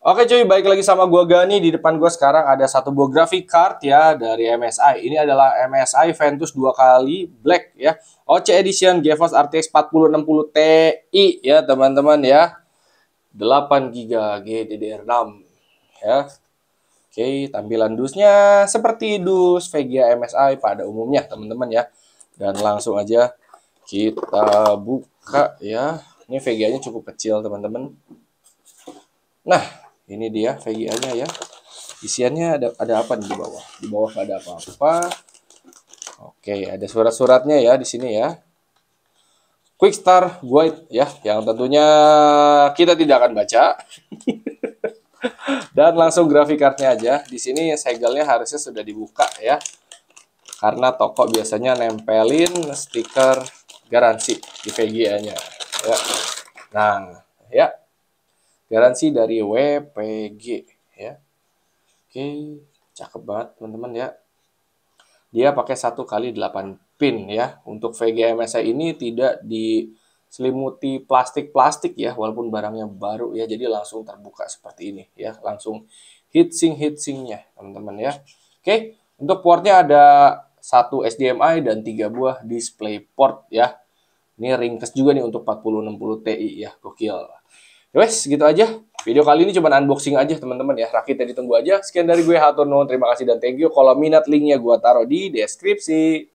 Oke cuy, baik lagi sama gua Gani. Di depan gua sekarang ada satu buah graphic card ya dari MSI. Ini adalah MSI Ventus 2 kali black ya. OC Edition GeForce RTX 4060 Ti ya teman-teman ya. 8 GB GDDR6 ya. Oke, tampilan dusnya seperti dus VGA MSI pada umumnya teman-teman ya. Dan langsung aja kita buka ya. Ini VGA-nya cukup kecil teman-teman. Nah, ini dia VGA-nya ya isiannya ada ada apa nih di bawah di bawah ada apa-apa oke ada surat-suratnya ya di sini ya quick start guide ya yang tentunya kita tidak akan baca dan langsung grafik kartunya aja di sini segelnya harusnya sudah dibuka ya karena toko biasanya nempelin stiker garansi di VGA-nya ya nah ya Garansi dari WPG ya. Oke, cakep banget teman-teman ya. Dia pakai satu kali 8 pin ya. Untuk VGMSA ini tidak diselimuti plastik-plastik ya walaupun barangnya baru ya. Jadi langsung terbuka seperti ini ya. Langsung heatsink-heatsinknya teman-teman ya. Oke, untuk portnya ada satu HDMI dan tiga buah display port ya. Ini ringkas juga nih untuk 4060 Ti ya, gokil. Wes, gitu aja. Video kali ini cuma unboxing aja teman-teman ya. Rakitnya ditunggu aja. Sekian dari gue Hatur Nuhun. Terima kasih dan thank you. Kalau minat linknya gue taruh di deskripsi.